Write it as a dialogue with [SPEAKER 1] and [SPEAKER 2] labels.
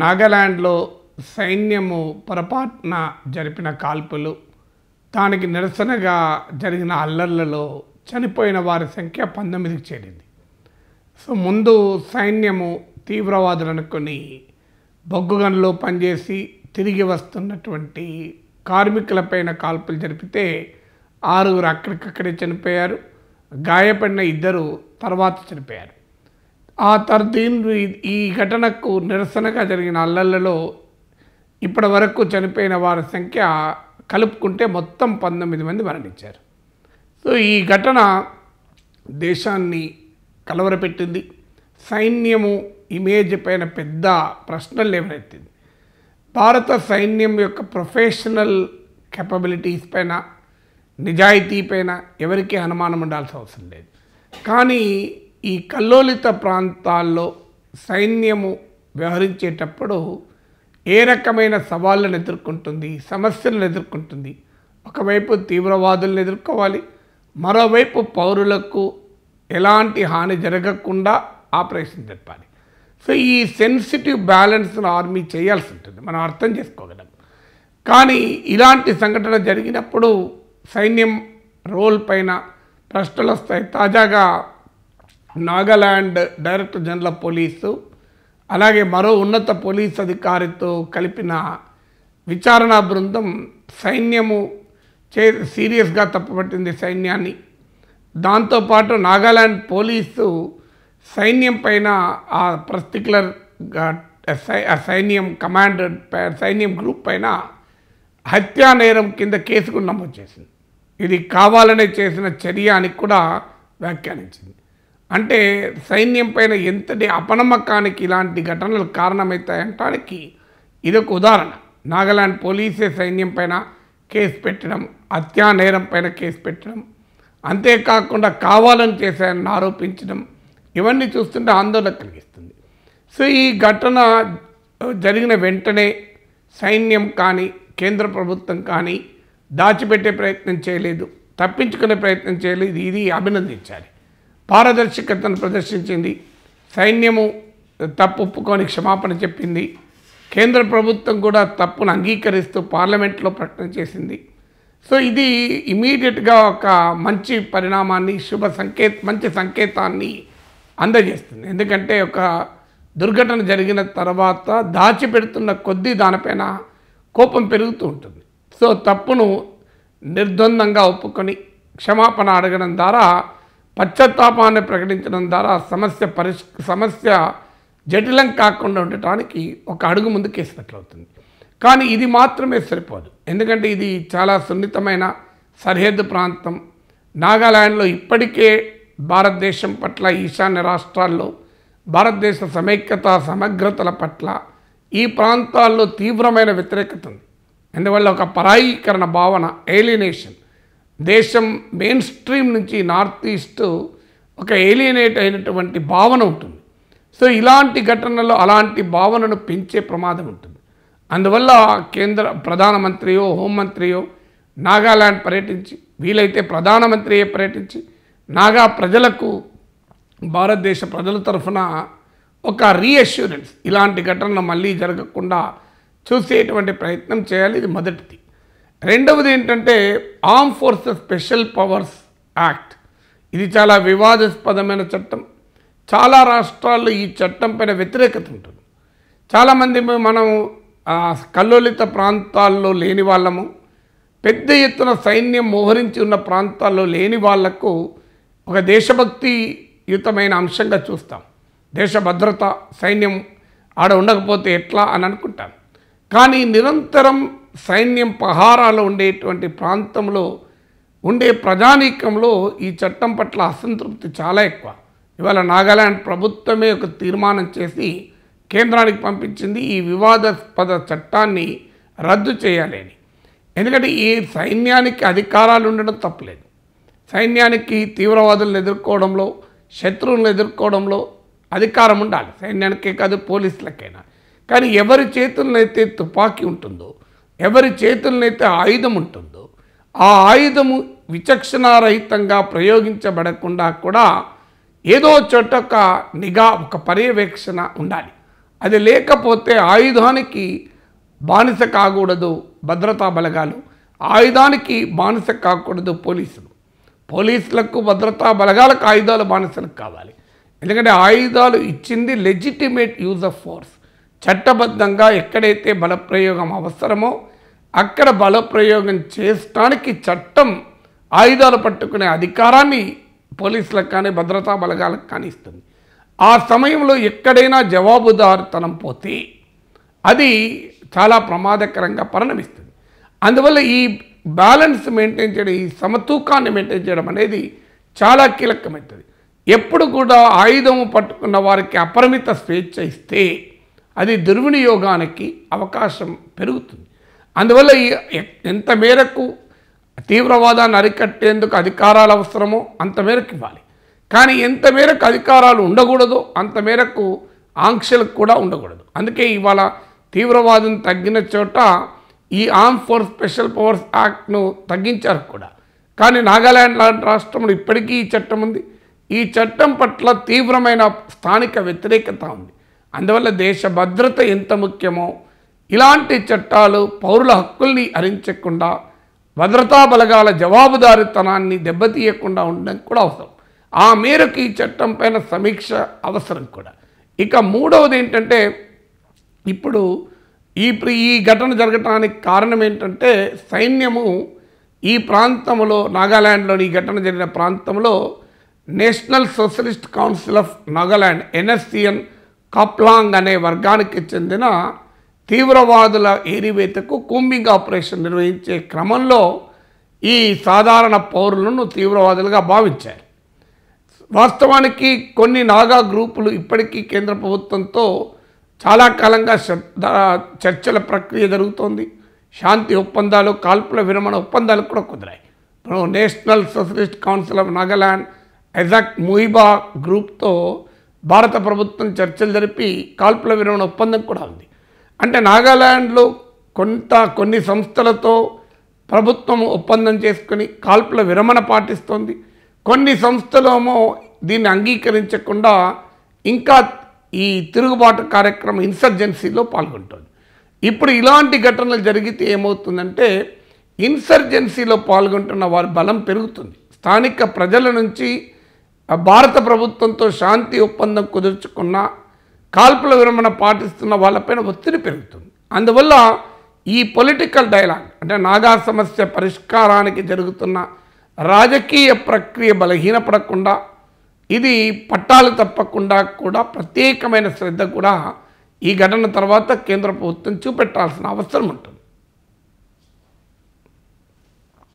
[SPEAKER 1] నాగాలాండ్లో సైన్యము పొరపాటున జరిపిన కాల్పులు దానికి నిరసనగా జరిగిన అల్లర్లలో చనిపోయిన వారి సంఖ్య పంతొమ్మిదికి చేరింది సో ముందు సైన్యము తీవ్రవాదులు అనుకుని బొగ్గుగన్లో పనిచేసి తిరిగి వస్తున్నటువంటి కార్మికులపైన కాల్పులు జరిపితే ఆరుగురు అక్కడికక్కడే చనిపోయారు గాయపడిన ఇద్దరు తర్వాత చనిపోయారు ఆ తర్దీన్లు ఈ ఘటనకు నిరసనగా జరిగిన అల్లర్లలో ఇప్పటి వరకు చనిపోయిన వారి సంఖ్య కలుపుకుంటే మొత్తం పంతొమ్మిది మంది మరణించారు సో ఈ ఘటన దేశాన్ని కలవరపెట్టింది సైన్యము ఇమేజ్ పైన పెద్ద ప్రశ్నలు ఎవరెత్తింది భారత సైన్యం యొక్క ప్రొఫెషనల్ కెపబిలిటీస్ పైన నిజాయితీ పైన ఎవరికీ అనుమానం ఉండాల్సిన అవసరం లేదు కానీ ఈ కల్లోలిత ప్రాంతాల్లో సైన్యము వ్యవహరించేటప్పుడు ఏ రకమైన సవాళ్ళను ఎదుర్కొంటుంది సమస్యలను ఎదుర్కొంటుంది ఒకవైపు తీవ్రవాదులను ఎదుర్కోవాలి మరోవైపు పౌరులకు ఎలాంటి హాని జరగకుండా ఆపరేషన్ జరపాలి సో ఈ సెన్సిటివ్ బ్యాలెన్స్ను ఆర్మీ చేయాల్సి ఉంటుంది మనం అర్థం చేసుకోగలం
[SPEAKER 2] కానీ ఇలాంటి
[SPEAKER 1] సంఘటన జరిగినప్పుడు సైన్యం రోల్ పైన ప్రశ్నలు వస్తాయి తాజాగా నాగాల్యాండ్ డైరెక్టర్ జనరల్ పోలీసు అలాగే మరో ఉన్నత పోలీస్ అధికారితో కలిపిన విచారణ బృందం సైన్యము చే సీరియస్గా తప్పుపట్టింది సైన్యాన్ని దాంతోపాటు నాగాల్యాండ్ పోలీసు సైన్యం పైన ఆ పర్టికులర్ సైన్యం కమాండ్ సైన్యం గ్రూప్ పైన హత్యా నేరం కింద కేసుకు నమోదు చేసింది ఇది కావాలనే చేసిన చర్య అని కూడా వ్యాఖ్యానించింది అంటే సైన్యం పైన ఎంతటి అపనమ్మకానికి ఇలాంటి ఘటనలు కారణమవుతాయంటానికి ఇదొక ఉదాహరణ నాగాలాండ్ పోలీసే సైన్యం పైన కేసు పెట్టడం హత్యా నేరం పైన కేసు పెట్టడం అంతేకాకుండా కావాలని చేశాయని ఆరోపించడం ఇవన్నీ చూస్తుంటే ఆందోళన కలిగిస్తుంది సో ఈ ఘటన జరిగిన వెంటనే సైన్యం కానీ కేంద్ర ప్రభుత్వం కానీ దాచిపెట్టే ప్రయత్నం చేయలేదు తప్పించుకునే ప్రయత్నం చేయలేదు ఇది అభినందించాలి పారదర్శకతను ప్రదర్శించింది సైన్యము ఒప్పుకొని క్షమాపణ చెప్పింది కేంద్ర ప్రభుత్వం కూడా తప్పును అంగీకరిస్తూ పార్లమెంట్లో ప్రకటన చేసింది సో ఇది ఇమీడియట్గా ఒక మంచి పరిణామాన్ని శుభ సంకేత మంచి సంకేతాన్ని అందజేస్తుంది ఎందుకంటే ఒక దుర్ఘటన జరిగిన తర్వాత దాచిపెడుతున్న కొద్దీ దానిపైన కోపం పెరుగుతూ ఉంటుంది సో తప్పును నిర్ద్వందంగా ఒప్పుకొని క్షమాపణ అడగడం ద్వారా పశ్చాత్తాపాన్ని ప్రకటించడం ద్వారా సమస్య పరిష్ సమస్య జటిలం కాకుండా ఉండటానికి ఒక అడుగు ముందుకేసినట్లవుతుంది కానీ ఇది మాత్రమే సరిపోదు ఎందుకంటే ఇది చాలా సున్నితమైన సరిహద్దు ప్రాంతం నాగాలాండ్లో ఇప్పటికే భారతదేశం పట్ల ఈశాన్య రాష్ట్రాల్లో భారతదేశ సమైక్యత సమగ్రతల పట్ల ఈ ప్రాంతాల్లో తీవ్రమైన వ్యతిరేకత ఉంది అందువల్ల ఒక పరాయీకరణ భావన ఏలినేషన్ దేశం మెయిన్ స్ట్రీమ్ నుంచి నార్త్ ఈస్ట్ ఒక ఏలియనేట్ అయినటువంటి భావన ఉంటుంది సో ఇలాంటి ఘటనలో అలాంటి భావనను పెంచే ప్రమాదం ఉంటుంది అందువల్ల కేంద్ర ప్రధానమంత్రియో హోంమంత్రియో నాగాల్యాండ్ పర్యటించి వీలైతే ప్రధానమంత్రియే పర్యటించి నాగా ప్రజలకు భారతదేశ ప్రజల తరఫున ఒక రీఅష్యూరెన్స్ ఇలాంటి ఘటనలు మళ్ళీ జరగకుండా చూసేటువంటి ప్రయత్నం చేయాలి ఇది మొదటిది రెండవది ఏంటంటే arm forces special powers act ఇది చాలా వివాదాస్పదమైన చట్టం చాలా రాష్ట్రాల్లో ఈ చట్టం పైన వ్యతిరేకత ఉంటుంది చాలామంది మనం కల్లోలిత ప్రాంతాల్లో లేని వాళ్ళము పెద్ద ఎత్తున సైన్యం మోహరించి ఉన్న ప్రాంతాల్లో లేని వాళ్లకు ఒక దేశభక్తియుతమైన అంశంగా చూస్తాం దేశ భద్రత సైన్యం ఆడ ఉండకపోతే ఎట్లా అని అనుకుంటాను కానీ నిరంతరం సైన్యం పహారాలు ఉండేటువంటి ప్రాంతంలో ఉండే ప్రజానీకంలో ఈ చట్టం పట్ల అసంతృప్తి చాలా ఎక్కువ ఇవాళ నాగాలాండ్ ప్రభుత్వమే ఒక తీర్మానం చేసి కేంద్రానికి పంపించింది ఈ వివాదాస్పద చట్టాన్ని రద్దు చేయాలని ఎందుకంటే ఈ సైన్యానికి అధికారాలు ఉండడం తప్పలేదు సైన్యానికి తీవ్రవాదులను ఎదుర్కోవడంలో శత్రువులను ఎదుర్కోవడంలో అధికారం ఉండాలి సైన్యానికే కాదు పోలీసులకైనా కానీ ఎవరి చేతుల్లో అయితే తుపాకీ ఉంటుందో ఎవరి చేతులనైతే ఆయుధం ఉంటుందో ఆ ఆయుధము విచక్షణారహితంగా ప్రయోగించబడకుండా కూడా ఏదో చోట ఒక నిఘా ఒక పర్యవేక్షణ ఉండాలి అది లేకపోతే ఆయుధానికి బానిస కాకూడదు భద్రతా బలగాలు ఆయుధానికి బానిస కాకూడదు పోలీసులు పోలీసులకు భద్రతా బలగాలకు ఆయుధాలు బానిసలకు కావాలి ఎందుకంటే ఆయుధాలు ఇచ్చింది లెజిటిమేట్ యూజ్ ఆఫ్ ఫోర్స్ చట్టబద్ధంగా ఎక్కడైతే బలప్రయోగం అవసరమో అక్కడ బలప్రయోగం చేయడానికి చట్టం ఆయుధాలు పట్టుకునే అధికారాన్ని పోలీసులకు కానీ భద్రతా బలగాలకు కానీ ఇస్తుంది ఆ సమయంలో ఎక్కడైనా జవాబుదారుతనం పోతే అది చాలా ప్రమాదకరంగా పరిణమిస్తుంది అందువల్ల ఈ బ్యాలెన్స్ మెయింటైన్ చేయడం ఈ సమతూకాన్ని మెయింటైన్ చేయడం అనేది చాలా కీలకమవుతుంది ఎప్పుడు కూడా ఆయుధము పట్టుకున్న వారికి అపరిమిత స్వేచ్ఛ ఇస్తే అది దుర్వినియోగానికి అవకాశం పెరుగుతుంది అందువల్ల ఈ ఎంత మేరకు తీవ్రవాదాన్ని అరికట్టేందుకు అధికారాలు అవసరమో అంత మేరకు ఇవ్వాలి కానీ ఎంత మేరకు అధికారాలు ఉండకూడదో అంత మేరకు ఆంక్షలకు కూడా ఉండకూడదు అందుకే ఇవాళ తీవ్రవాదం తగ్గిన చోట ఈ ఆర్మ్ ఫోర్స్ స్పెషల్ పవర్స్ యాక్ట్ను తగ్గించారు కూడా కానీ నాగాలాండ్ లాంటి రాష్ట్రంలో ఇప్పటికీ ఈ చట్టం ఉంది ఈ చట్టం పట్ల తీవ్రమైన స్థానిక వ్యతిరేకత ఉంది అందువల్ల దేశ భద్రత ఎంత ముఖ్యమో ఇలాంటి చట్టాలు పౌరుల హక్కుల్ని హరించకుండా భద్రతా బలగాల జవాబుదారితనాన్ని దెబ్బతీయకుండా ఉండడం కూడా అవసరం ఆ మేరకు ఈ చట్టం పైన సమీక్ష అవసరం కూడా ఇక మూడవది ఏంటంటే ఇప్పుడు ఈ ఈ ఘటన జరగటానికి కారణం ఏంటంటే సైన్యము ఈ ప్రాంతంలో నాగాల్యాండ్లోని ఈ ఘటన జరిగిన ప్రాంతంలో national socialist council of Nagaland N S C N Khaplang అనే వర్గానికి చెందిన తీవ్రవాదుల ఏరివేతకు కూంబింగ్ ఆపరేషన్ నిర్వహించే క్రమంలో ఈ సాధారణ పౌరులను తీవ్రవాదులుగా భావించారు వాస్తవానికి కొన్ని నాగా గ్రూపులు ఇప్పటికీ కేంద్ర ప్రభుత్వంతో చాలా కాలంగా చర్చల ప్రక్రియ జరుగుతోంది శాంతి ఒప్పందాలు కాల్పుల విరమణ ఒప్పందాలు కూడా కుదిరాయి ఇప్పుడు national socialist council of Nagaland Isak Muivah గ్రూప్తో భారత ప్రభుత్వం చర్చలు జరిపి కాల్పుల విరమణ ఒప్పందం కూడా ఉంది అంటే నాగాల్యాండ్లో కొంత కొన్ని సంస్థలతో ప్రభుత్వం ఒప్పందం చేసుకుని కాల్పుల విరమణ పాటిస్తోంది కొన్ని సంస్థలేమో దీన్ని అంగీకరించకుండా ఇంకా ఈ తిరుగుబాటు కార్యక్రమం ఇన్సర్జెన్సీలో పాల్గొంటుంది ఇప్పుడు ఇలాంటి ఘటనలు జరిగితే ఏమవుతుందంటే ఇన్సర్జెన్సీలో పాల్గొంటున్న వారి బలం పెరుగుతుంది స్థానిక ప్రజల నుంచి భారత ప్రభుత్వంతో శాంతి ఒప్పందం కుదుర్చుకున్న కాల్పుల విరమణ పాటిస్తున్న వాళ్ళపైన ఒత్తిడి పెరుగుతుంది అందువల్ల ఈ పొలిటికల్ డైలాగ్ అంటే నాగా సమస్య పరిష్కారానికి జరుగుతున్న రాజకీయ ప్రక్రియ బలహీనపడకుండా ఇది పట్టాలు తప్పకుండా కూడా ప్రత్యేకమైన శ్రద్ధ కూడా ఈ ఘటన తర్వాత కేంద్ర ప్రభుత్వం చూపెట్టాల్సిన అవసరం ఉంటుంది